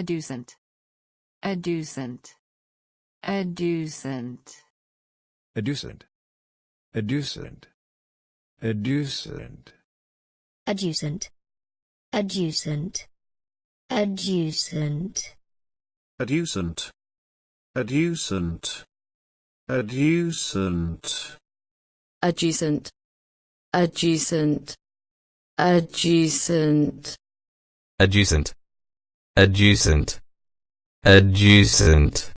Adducent. Adducent. Adducent. Adducent. Adducent. Adducent. Adducent. Adducent. Adducent. Adducent. Adducent. Adducent. Adjacent. Adjacent. Adjacent. Adjacent adjacent adjacent